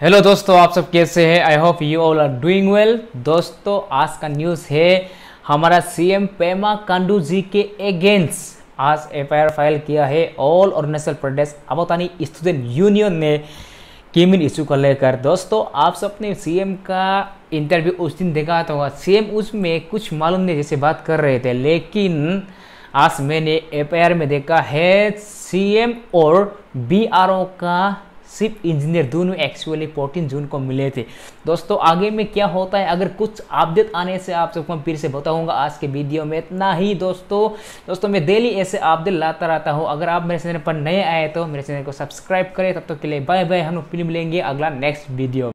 hello दोस्तों आप सब कैसे हैं I hope you all are doing well दोस्तों आज का न्यूज़ है हमारा सीएम पेमा कांडू जी के अगेंस्ट आज एफआईआर फाइल किया है all Arunachal Pradesh Abotani student union ने किमिन इशू को लेकर दोस्तों आप सबने सीएम का इंटरव्यू उस दिन देखा तो होगा सीएम उसमें कुछ मालूम नहीं जैसे बात कर रहे थे लेकिन आज मैंने एफ में देखा है सीएम और बी का सिर्फ इंजीनियर दोनों एक्चुअली फोर्टीन जून को मिले थे दोस्तों आगे में क्या होता है अगर कुछ अपडेट आने से आप सबको मैं फिर से बताऊंगा आज के वीडियो में इतना ही दोस्तों दोस्तों मैं डेली ऐसे अपडेट लाता रहता हूँ अगर आप मेरे चैनल पर नए आए तो मेरे चैनल को सब्सक्राइब करें तब तक तो के लिए बाय बाय हम फिल्म लेंगे अगला नेक्स्ट वीडियो